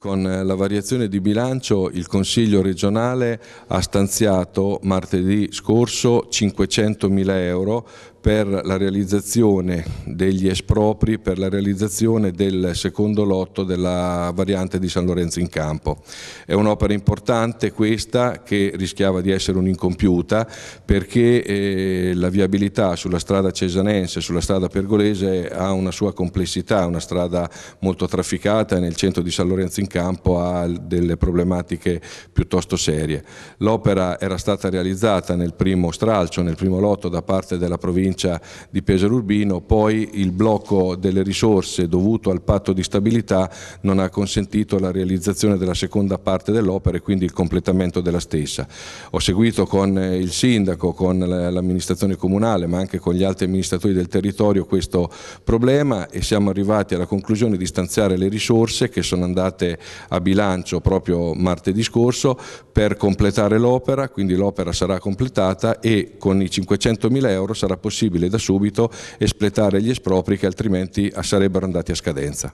Con eh, la variazione di bilancio il Consiglio regionale ha stanziato martedì scorso 500 mila euro per la realizzazione degli espropri, per la realizzazione del secondo lotto della variante di San Lorenzo in campo. È un'opera importante questa che rischiava di essere un'incompiuta perché eh, la viabilità sulla strada cesanense, sulla strada pergolese ha una sua complessità, è una strada molto trafficata nel centro di San Lorenzo in campo ha delle problematiche piuttosto serie. L'opera era stata realizzata nel primo stralcio, nel primo lotto da parte della provincia di Pesaro Urbino, poi il blocco delle risorse dovuto al patto di stabilità non ha consentito la realizzazione della seconda parte dell'opera e quindi il completamento della stessa. Ho seguito con eh, il sindaco, con l'amministrazione comunale ma anche con gli altri amministratori del territorio questo problema e siamo arrivati alla conclusione di stanziare le risorse che sono andate a bilancio proprio martedì scorso per completare l'opera, quindi l'opera sarà completata e con i 500.000 euro sarà possibile da subito espletare gli espropri che altrimenti sarebbero andati a scadenza.